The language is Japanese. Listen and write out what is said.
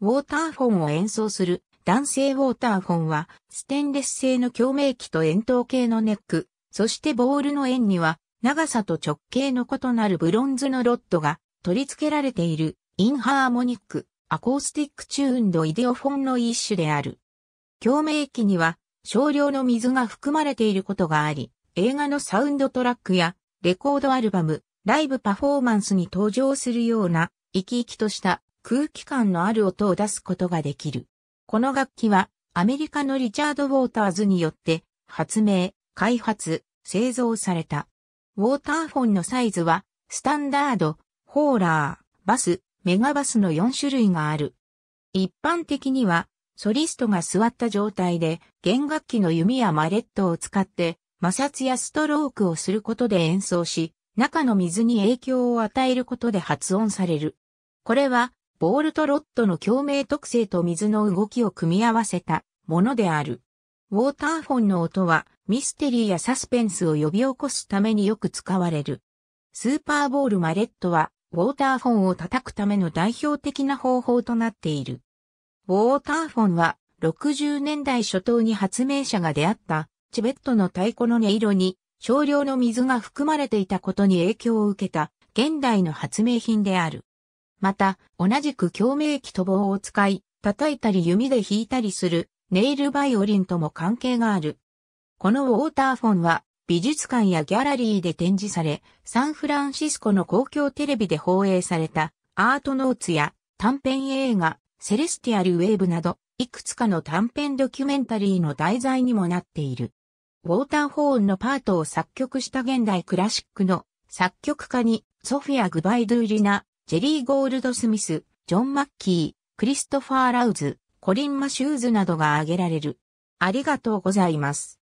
ウォーターフォンを演奏する男性ウォーターフォンはステンレス製の共鳴器と円筒形のネック、そしてボールの円には長さと直径の異なるブロンズのロッドが取り付けられているインハーモニック、アコースティックチューンドイデオフォンの一種である。共鳴器には少量の水が含まれていることがあり、映画のサウンドトラックやレコードアルバム、ライブパフォーマンスに登場するような生き生きとした空気感のある音を出すことができる。この楽器はアメリカのリチャード・ウォーターズによって発明、開発、製造された。ウォーターフォンのサイズはスタンダード、ホーラー、バス、メガバスの4種類がある。一般的にはソリストが座った状態で弦楽器の弓やマレットを使って摩擦やストロークをすることで演奏し、中の水に影響を与えることで発音される。これはボールとロッドの共鳴特性と水の動きを組み合わせたものである。ウォーターフォンの音はミステリーやサスペンスを呼び起こすためによく使われる。スーパーボールマレットはウォーターフォンを叩くための代表的な方法となっている。ウォーターフォンは60年代初頭に発明者が出会ったチベットの太鼓の音色に少量の水が含まれていたことに影響を受けた現代の発明品である。また、同じく共鳴器と棒を使い、叩いたり弓で弾いたりする、ネイルバイオリンとも関係がある。このウォーターフォンは、美術館やギャラリーで展示され、サンフランシスコの公共テレビで放映された、アートノーツや短編映画、セレスティアルウェーブなど、いくつかの短編ドキュメンタリーの題材にもなっている。ウォーターフォーンのパートを作曲した現代クラシックの作曲家にソフィア・グバイドゥーリナ、ジェリー・ゴールドスミス、ジョン・マッキー、クリストファー・ラウズ、コリン・マシューズなどが挙げられる。ありがとうございます。